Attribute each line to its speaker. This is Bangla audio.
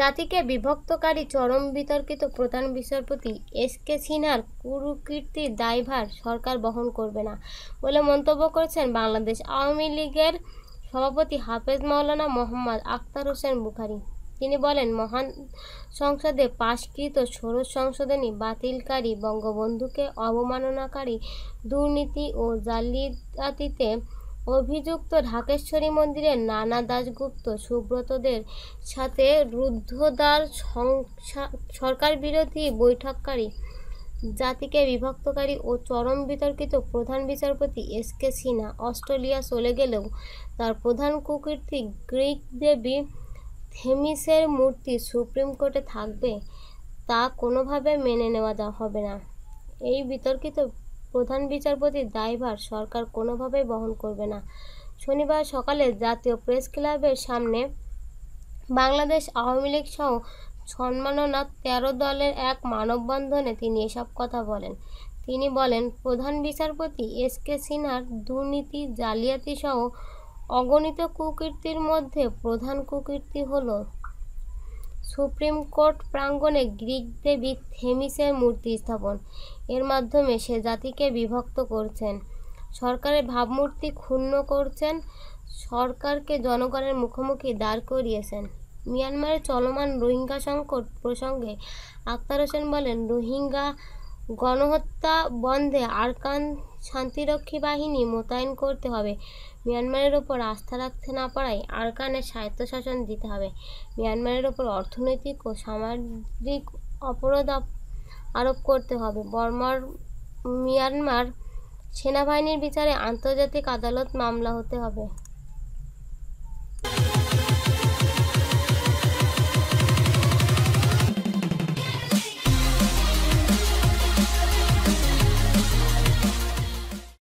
Speaker 1: জাতিকে বিভক্তকারী চরম বিতর্কিত প্রধান বিচারপতি এস কে সিনহার কুরুকীর্তির দায়ভার সরকার বহন করবে না বলে মন্তব্য করেছেন বাংলাদেশ আওয়ামী লীগের সভাপতি হাফেজ মাওলানা মোহাম্মদ আক্তার হোসেন বুখারি তিনি বলেন মহান সংসদে পাশকৃত ষোড়শ সংশোধনী বাতিলকারী বঙ্গবন্ধুকে অবমাননাকারী দুর্নীতি ও জালিয়াতিতে অভিযুক্ত ঢাকেশ্বরী মন্দিরের নানা দাশগুপ্ত সুব্রতদের সাথে রুদ্ধদ্বার সরকার বিরোধী বৈঠককারী জাতিকে বিভক্তকারী ও চরম বিতর্কিত প্রধান বিচারপতি এস কে সিনহা অস্ট্রেলিয়া চলে গেলেও তার প্রধান কুকীর্তি গ্রিক দেবী থেমিসের মূর্তি সুপ্রিম কোর্টে থাকবে তা কোনোভাবে মেনে নেওয়া হবে না এই বিতর্কিত প্রধান বিচারপতির দায়ভার সরকার কোনোভাবেই বহন করবে না শনিবার সকালে জাতীয় প্রেস ক্লাবের সামনে বাংলাদেশ আওয়ামী লীগ সহ সম্মাননা তেরো দলের এক মানববন্ধনে তিনি এসব কথা বলেন তিনি বলেন প্রধান বিচারপতি এস কে সিনহার দুর্নীতি জালিয়াতি সহ অগণিত কুকীর্তির মধ্যে প্রধান কুকীর্তি হল সুপ্রিম কোর্ট প্রাঙ্গণে গ্রিক দেবী থেমিসের মূর্তি স্থাপন এর মাধ্যমে সে জাতিকে বিভক্ত করছেন সরকারের ভাবমূর্তি ক্ষুণ্ণ করছেন সরকারকে জনগণের মুখোমুখি দাঁড় করিয়েছেন মিয়ানমারে চলমান রোহিঙ্গা সংকট প্রসঙ্গে আক্তার হোসেন বলেন রোহিঙ্গা গণহত্যা বন্ধে আরকান শান্তিরক্ষী বাহিনী মোতায়েন করতে হবে মিয়ানমারের ওপর আস্থা রাখতে না পারায় আরকানে স্বায়ত্তশাসন দিতে হবে মিয়ানমারের ওপর অর্থনৈতিক ও সামাজিক অপরাধ আরোপ করতে হবে বর্মার মিয়ানমার সেনাবাহিনীর বিচারে আন্তর্জাতিক আদালত মামলা হতে হবে